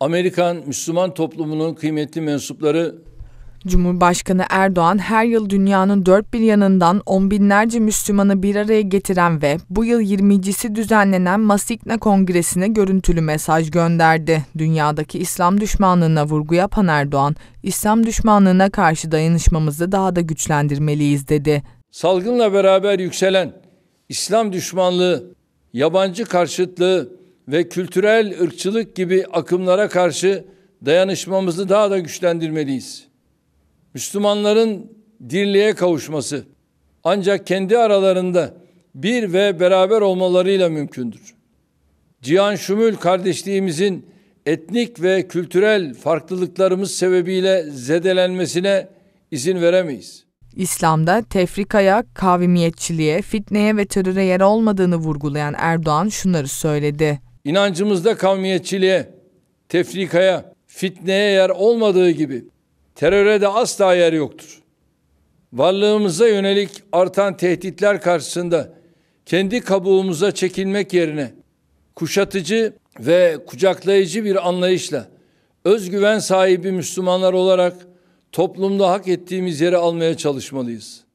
Amerikan Müslüman toplumunun kıymetli mensupları Cumhurbaşkanı Erdoğan her yıl dünyanın dört bir yanından on binlerce Müslümanı bir araya getiren ve bu yıl 20.si düzenlenen Masikna Kongresi'ne görüntülü mesaj gönderdi. Dünyadaki İslam düşmanlığına vurgu yapan Erdoğan, İslam düşmanlığına karşı dayanışmamızı daha da güçlendirmeliyiz dedi. Salgınla beraber yükselen İslam düşmanlığı, yabancı karşıtlığı ve kültürel ırkçılık gibi akımlara karşı dayanışmamızı daha da güçlendirmeliyiz. Müslümanların dirliğe kavuşması ancak kendi aralarında bir ve beraber olmalarıyla mümkündür. Cihan Şümül kardeşliğimizin etnik ve kültürel farklılıklarımız sebebiyle zedelenmesine izin veremeyiz. İslam'da tefrikaya, kavmiyetçiliğe, fitneye ve teröre yer olmadığını vurgulayan Erdoğan şunları söyledi. İnancımızda kavmiyetçiliğe, tefrikaya, fitneye yer olmadığı gibi teröre de asla yer yoktur. Varlığımıza yönelik artan tehditler karşısında kendi kabuğumuza çekilmek yerine kuşatıcı ve kucaklayıcı bir anlayışla özgüven sahibi Müslümanlar olarak toplumda hak ettiğimiz yeri almaya çalışmalıyız.